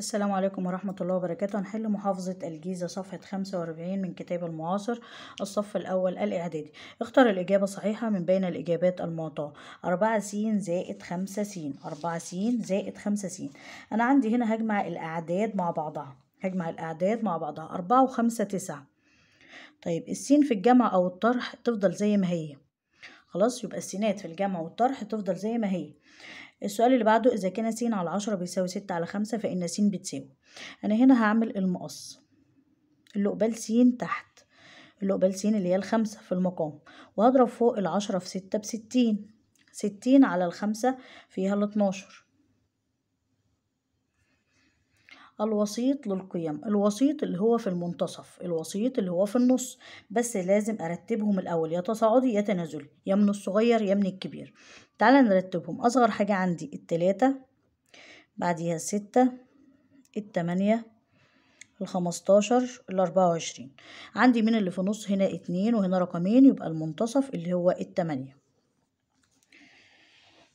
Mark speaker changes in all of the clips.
Speaker 1: السلام عليكم ورحمة الله وبركاته هنحل محافظة الجيزة صفحة 45 من كتاب المعاصر الصف الأول الإعدادي اختر الإجابة الصحيحة من بين الإجابات المعطاة 4 س زائد 5 س 4 س زائد 5 س أنا عندي هنا هجمع الأعداد مع بعضها هجمع الأعداد مع بعضها 4 و5 9 طيب السين في الجمع أو الطرح تفضل زي ما هي خلاص يبقى السينات في الجمع والطرح تفضل زي ما هي السؤال اللي بعده إذا كان س على عشرة بيساوي ستة على خمسة فإن س بتساوي أنا هنا هعمل المقص اللي قبال س تحت اللي قبال س اللي هي الخمسة في المقام وهضرب فوق العشرة في ستة بستين ستين على الخمسة فيها الاتناشر الوسيط للقيم الوسيط اللي هو في المنتصف الوسيط اللي هو في النص بس لازم أرتبهم الأول يا تصاعدي يا تنازلي يا من الصغير يا من الكبير تعالى نرتبهم أصغر حاجة عندي التلاتة بعديها الستة التمانية الخمستاشر الأربعة وعشرين عندي من اللي في النص هنا اتنين وهنا رقمين يبقى المنتصف اللي هو التمانية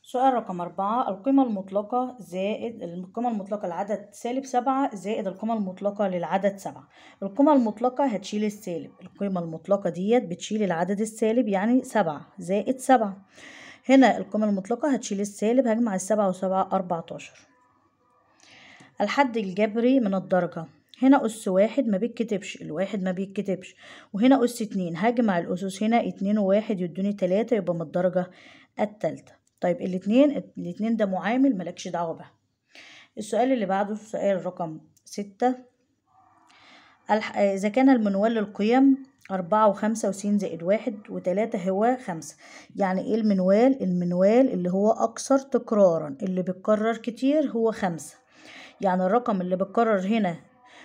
Speaker 1: سؤال رقم أربعة القيمة المطلقة زائد القيمة المطلقة لعدد سالب سبعة زائد القيمة المطلقة للعدد سبعة القيمة المطلقة هتشيل السالب القيمة المطلقة ديت بتشيل العدد السالب يعني سبعة زائد سبعة هنا القيمة المطلقة هتشيل السالب هجمع السبعة وسبعة أربعتاشر الحد الجبري من الدرجة هنا أس واحد ما بيتكتبش الواحد ما بيتكتبش وهنا أس اتنين هجمع الأسس هنا اتنين وواحد يدوني تلاتة يبقى من الدرجة التالتة طيب الاتنين الاتنين ده معامل ملكش دعوة به السؤال اللي بعده سؤال رقم ستة إذا كان المنول للقيم أربعة وخمسة وسين زائد واحد وتلاتة هو خمسة يعني إيه المنوال؟ المنوال اللي هو أكثر تكرارا اللي بيتكرر كتير هو خمسة يعني الرقم اللي بيتكرر هنا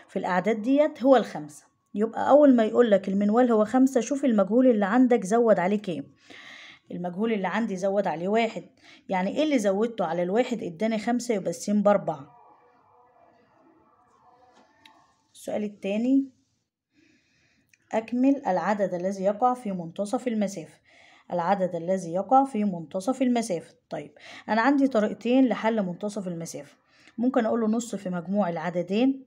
Speaker 1: في الأعداد ديت هو الخمسة يبقى أول ما يقولك المنوال هو خمسة شوف المجهول اللي عندك زود عليه كام المجهول اللي عندي زود عليه واحد يعني ايه اللي زودته على الواحد اداني خمسة يبقى السين باربعة السؤال التاني أكمل العدد الذي يقع في منتصف المسافة العدد الذي يقع في منتصف المسافة طيب أنا عندي طريقتين لحل منتصف المسافة ممكن أقوله نص في مجموع العددين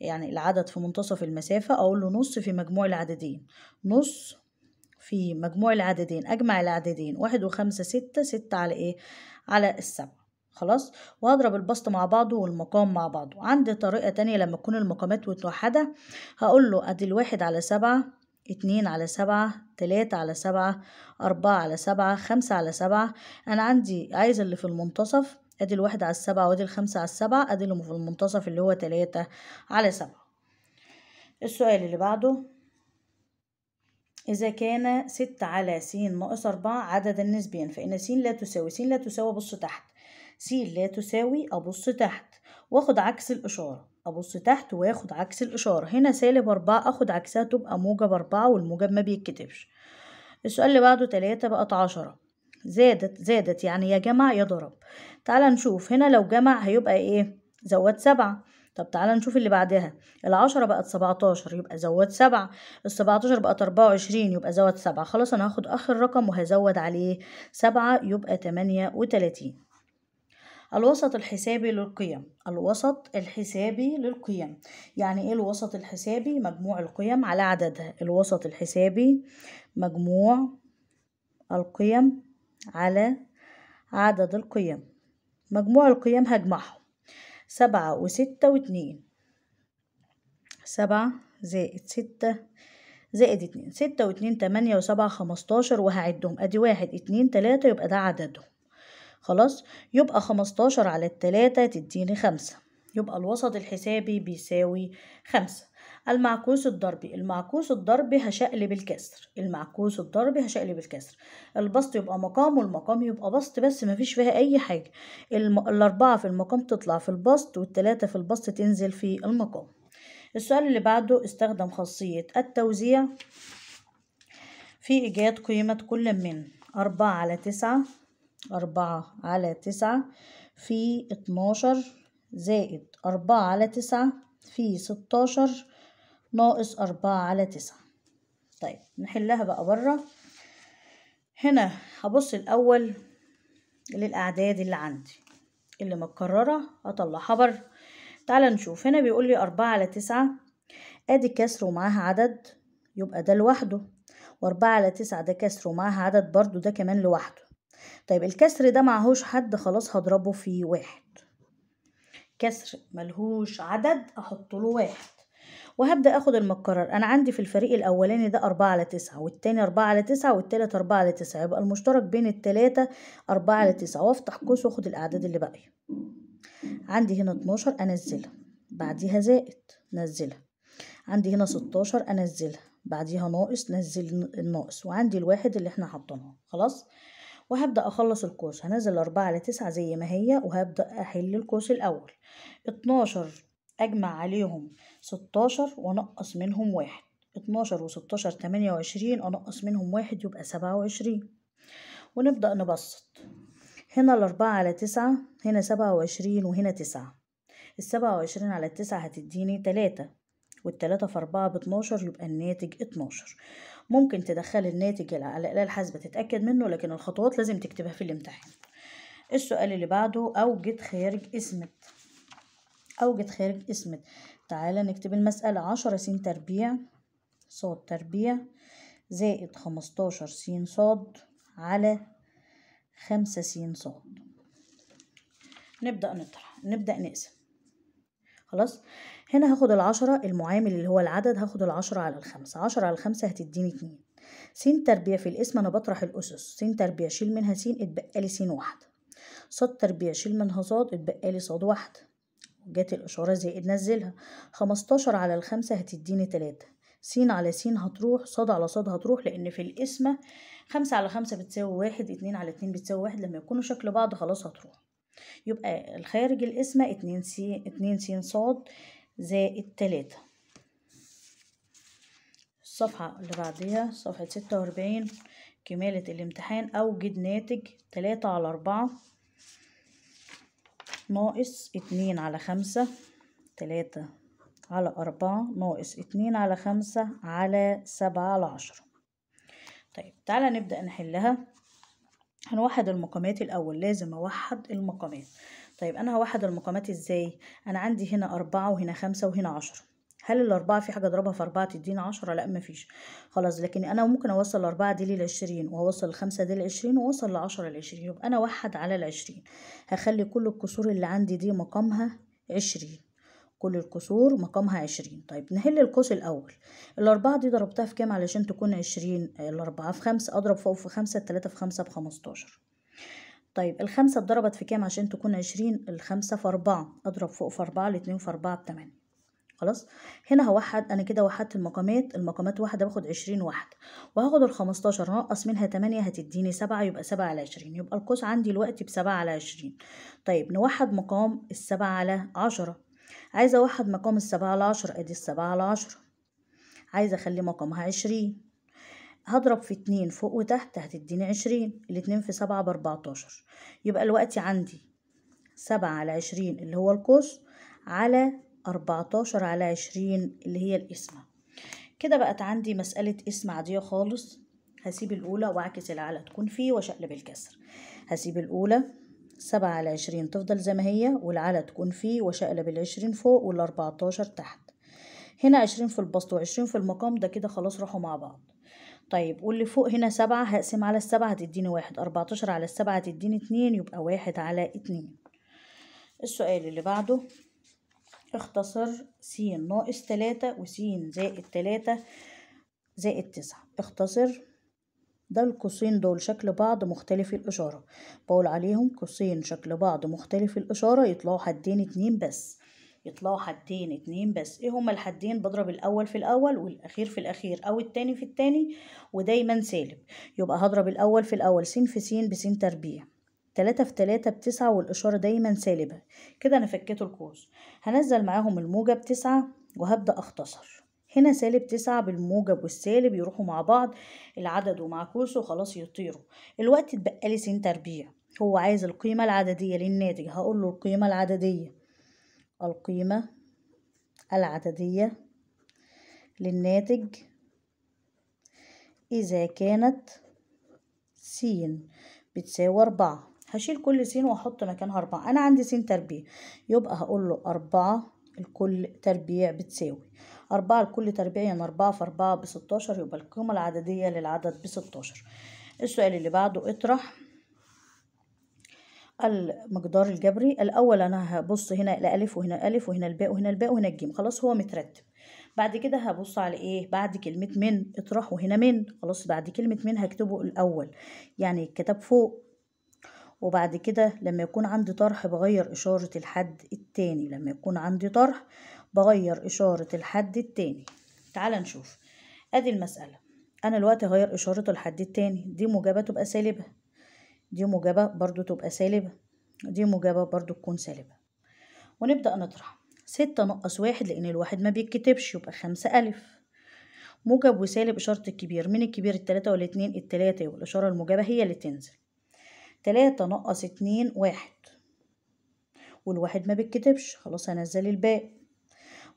Speaker 1: يعني العدد في منتصف المسافة أقوله نص في مجموع العددين نص في مجموع العددين أجمع العددين واحد وخمسة ستة ستة على إيه؟ على السبعة خلاص وهضرب البسط مع بعضه والمقام مع بعضه عندي طريقة تانية لما تكون المقامات متوحدة هقول له أدي الواحد على سبعة اتنين على سبعة تلاتة على سبعة أربعة على سبعة خمسة على سبعة أنا عندي عايز اللي في المنتصف أدي الواحد على السبعة وأدي الخمسة على السبعة أدي اللي في المنتصف اللي هو تلاتة على سبعة السؤال اللي بعده إذا كان ستة على س ناقص أربعة عدد نسبيا فإن س لا تساوي س لا تساوي أبص تحت س لا تساوي أبص تحت وآخد عكس الإشارة أبص تحت وآخد عكس الإشارة هنا سالب أربعة آخد عكسها تبقى موجب أربعة والموجب ما بيتكتبش السؤال اللي بعده تلاتة بقت عشرة زادت زادت يعني يا جمع يا ضرب تعالى نشوف هنا لو جمع هيبقى إيه زود سبعة طب تعالى نشوف اللي بعدها العشرة بقت سبعتاشر يبقى زود سبعة السبعتاشر بقت أربعة وعشرين يبقى زود سبعة خلاص أنا هاخد آخر رقم وهزود عليه سبعة يبقى تمانية وتلاتين الوسط الحسابي للقيم الوسط الحسابي للقيم يعني ايه الوسط الحسابي مجموع القيم على عددها الوسط الحسابي مجموع القيم على عدد القيم مجموع القيم هجمعهم سبعة وستة واتنين سبعة زائد ستة زائد اتنين ستة واتنين تمانية وسبعة خمستاشر وهعدهم ادي واحد اتنين تلاتة يبقى ده عددهم خلاص يبقى خمستاشر على التلاتة تديني خمسة يبقى الوسط الحسابي بيساوي خمسة المعكوس الضربي المعكوس الضربي هشقلب الكسر المعكوس الضربي هشقلب الكسر البسط يبقى مقام والمقام يبقى بسط بس مفيش فيها أي حاجة الم... الأربعة في المقام تطلع في البسط والتلاتة في البسط تنزل في المقام السؤال اللي بعده استخدم خاصية التوزيع في إيجاد قيمة كل من أربعة على تسعة أربعة على تسعة في اتناشر زائد أربعة على تسعة في ستاشر ناقص أربعة على تسعة طيب نحلها بقى بره هنا هبص الأول للأعداد اللي عندي اللي متكررة هطلعها بره تعالى نشوف هنا بيقول لي أربعة على تسعة أدي كسر ومعاها عدد يبقى ده لوحده وأربعة على تسعة ده كسر ومعاها عدد برضو ده كمان لوحده طيب الكسر ده معهوش حد خلاص هضربه في واحد كسر ملهوش عدد أحط له واحد وهبدأ أخد المتكرر أنا عندي في الفريق الأولاني ده أربعة على تسعة والتاني أربعة على تسعة والتالت أربعة على تسعة يبقى المشترك بين التلاتة أربعة على تسعة وأفتح قوس وأخد الأعداد اللي باقية عندي هنا اتناشر أنزلها بعديها زائد نزلها عندي هنا ستاشر أنزلها بعديها ناقص نزل الناقص وعندي الواحد اللي احنا حاطينها خلاص وهبدأ أخلص الكورس هنزل أربعة على تسعة زي ما هي وهبدأ أحل الكورس الأول اتناشر أجمع عليهم ستاشر وأنقص منهم واحد اتناشر وستاشر تمانية وعشرين أنقص منهم واحد يبقى سبعة وعشرين ونبدأ نبسط هنا الأربعة على تسعة هنا سبعة وعشرين وهنا تسعة السبعة وعشرين على التسعة هتديني تلاتة والتلاتة في أربعة باتناشر يبقى الناتج اتناشر ممكن تدخل الناتج على الآلة الحاسبة تتأكد منه لكن الخطوات لازم تكتبها في الامتحان السؤال اللي بعده أوجد خارج اسمت أوجد خارج اسمد تعالى نكتب المسألة عشرة س تربيع ص تربيع زائد خمستاشر س ص على خمسة س ص نبدأ نطرح نبدأ نقسم خلاص هنا هاخد العشرة المعامل اللي هو العدد هاخد العشرة على الخمسة عشرة على الخمسة هتديني اتنين س تربيع في الاسم أنا بطرح الأسس س تربيع شيل منها س اتبقى لي س واحدة ص تربيع شيل منها ص اتبقى لي ص واحدة جت الإشارة زائد نزلها خمستاشر على الخمسة هتديني تلاتة س على س هتروح صاد على صاد هتروح لأن في القسمة خمسة على خمسة بتساوي واحد اتنين على اتنين بتساوي واحد لما يكونوا شكل بعض خلاص هتروح يبقى الخارج القسمة اتنين س اتنين س صاد زائد تلاتة الصفحة اللي بعديها صفحة ستة وأربعين كمالة الامتحان أوجد ناتج تلاتة على أربعة ناقص اتنين على خمسة تلاتة على أربعة ناقص اتنين على خمسة على سبعة على عشرة طيب تعالى نبدأ نحلها هنوحد المقامات الأول لازم أوحد المقامات طيب أنا هوحد المقامات إزاي أنا عندي هنا أربعة وهنا خمسة وهنا عشرة هل الأربعة في حاجة أضربها في أربعة تديني عشرة؟ لأ مفيش خلاص لكن أنا ممكن أوصل الأربعة دي للعشرين وأوصل الخمسة دي للعشرين وأوصل لعشرة للعشرين يبقى أنا أوحد على العشرين هخلي كل الكسور اللي عندي دي مقامها عشرين كل الكسور مقامها عشرين طيب نحل القوس الأول الأربعة دي ضربتها في كام علشان تكون عشرين الأربعة في خمسة أضرب فوق في خمسة التلاتة في خمسة بخمستاشر طيب الخمسة اتضربت في كام عشان تكون عشرين الخمسة في أربعة أضرب فوق في أربعة الاتنين في أربعة بتمانية خلاص هنا هوحد انا كده وحدت المقامات المقامات واحده باخد عشرين واحده وهاخد الخمستاشر هنقص منها تمانية هتديني سبعة يبقى سبعة على عشرين يبقى القوس عندي الوقت بسبعة على عشرين طيب نوحد مقام السبعة على عشرة عايزه اوحد مقام السبعة على عشرة ادي السبعة على عشرة عايزه اخلي مقامها عشرين هضرب في اتنين فوق وتحت هتديني عشرين الاتنين في سبعة باربعتاشر يبقى الوقت عندي سبعة على عشرين اللي هو القوس على أربعتاشر على عشرين اللي هي القسمة كده بقت عندي مسألة قسمة عادية خالص هسيب الأولى وأعكس العلى تكون فيه وأشقلب الكسر هسيب الأولى سبعة على عشرين تفضل زي ما هي والعلى تكون فيه وأشقلب العشرين فوق والأربعتاشر تحت هنا عشرين في البسط وعشرين في المقام ده كده خلاص راحوا مع بعض طيب واللي فوق هنا سبعة هقسم على السبعة هتديني واحد أربعتاشر على السبعة هتديني اتنين يبقى واحد على اتنين السؤال اللي بعده اختصر س ناقص تلاتة وس زائد تلاتة زائد تسعة اختصر ده القوسين دول شكل بعض مختلف الإشارة بقول عليهم قوسين شكل بعض مختلف الإشارة يطلعوا حدين اتنين بس يطلعوا حدين اتنين بس ايه هما الحدين بضرب الاول في الاول والاخير في الاخير او التاني في التاني ودايما سالب يبقى هضرب الاول في الاول س في س بس تربيع تلاتة في تلاتة بتسعة والإشارة دايما سالبة كده أنا فكيت القوس هنزل معاهم الموجب تسعة وهبدأ أختصر هنا سالب تسعة بالموجب والسالب يروحوا مع بعض العدد ومع خلاص يطيروا الوقت اتبقى لي سين تربيع هو عايز القيمة العددية للناتج هقول له القيمة العددية القيمة العددية للناتج إذا كانت س بتساوي أربعة هشيل كل سين واحط مكانها أربعة أنا عندي سين تربيع يبقى هقول له أربعة الكل تربيع بتساوي أربعة لكل تربيع يعني أربعة في أربعة بستاشر يبقى القيمة العددية للعدد بستاشر السؤال اللي بعده اطرح المقدار الجبري الأول أنا هبص هنا الألف وهنا الألف وهنا الباء وهنا الباء وهنا الجيم خلاص هو مترتب بعد كده هبص على إيه بعد كلمة من اطرحه هنا من خلاص بعد كلمة من هكتبه الأول يعني اتكتب فوق وبعد كده لما يكون عندي طرح بغير إشارة الحد التاني لما يكون عندي طرح بغير إشارة الحد التاني تعال نشوف أدي المسألة أنا الوقت هغير إشارة الحد التاني دي موجبة تبقى سالبة دي موجبة برضو تبقى سالبة دي موجبة برضو تكون سالبة ونبدأ نطرح ستة نقص واحد لأن الواحد ما بيكتبش يبقى خمسة ألف موجب وسالب إشارة الكبير من الكبير التلاتة والاتنين التلاتة والإشارة الموجبة هي اللي تنزل تلاتة نقص اتنين واحد والواحد ما بيتكتبش خلاص هنزل الباقي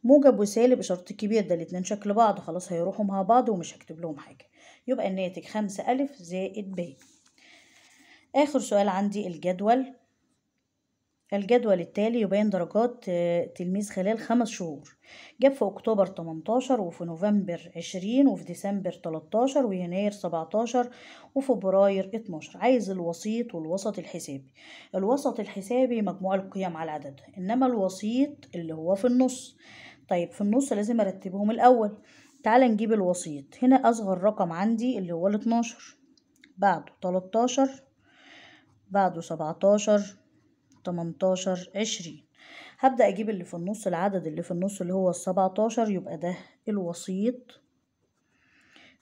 Speaker 1: موجب وسالب بشرط كبير ده الاتنين شكل بعض خلاص هيروحوا مع بعض ومش هكتب لهم حاجة يبقى الناتج خمسة ألف زائد ب آخر سؤال عندي الجدول الجدول التالي يبين درجات آه، تلميذ خلال خمس شهور جاب في أكتوبر 18 وفي نوفمبر 20 وفي ديسمبر 13 ويناير 17 وفي فبراير 12 عايز الوسيط والوسط الحسابي الوسط الحسابي مجموع القيم على العدد إنما الوسيط اللي هو في النص طيب في النص لازم أرتبهم الأول تعال نجيب الوسيط هنا أصغر رقم عندي اللي هو ال 12 بعده 13 بعده 17 تمنتاشر عشرين هبدأ أجيب اللي في النص العدد اللي في النص اللي هو السبعتاشر يبقى ده الوسيط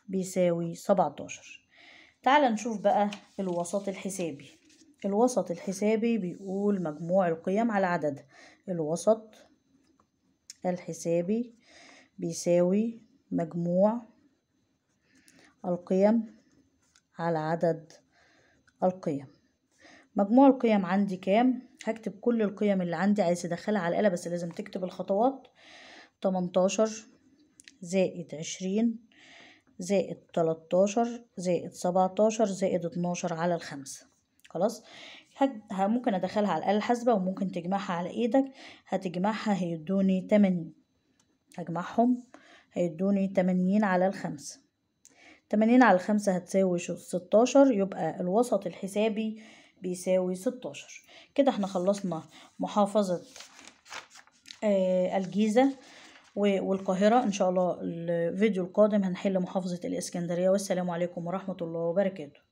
Speaker 1: بيساوي سبعتاشر تعال نشوف بقى الوسط الحسابي الوسط الحسابي بيقول مجموع القيم على عددها الوسط الحسابي بيساوي مجموع القيم على عدد القيم مجموع القيم عندي كام هكتب كل القيم اللي عندي عايز ادخلها على الآلة بس لازم تكتب الخطوات تمنتاشر زائد عشرين زائد تلاتاشر زائد سبعتاشر زائد اتناشر على الخمسة خلاص ممكن ادخلها على الآلة الحاسبة وممكن تجمعها على ايدك هتجمعها هيدوني تمانين هجمعهم هيدوني تمانين على الخمسة تمانين على الخمسة هتساوي ستاشر يبقى الوسط الحسابي بيساوي 16 كده احنا خلصنا محافظة آه، الجيزة والقاهرة إن شاء الله الفيديو القادم هنحل محافظة الإسكندرية والسلام عليكم ورحمة الله وبركاته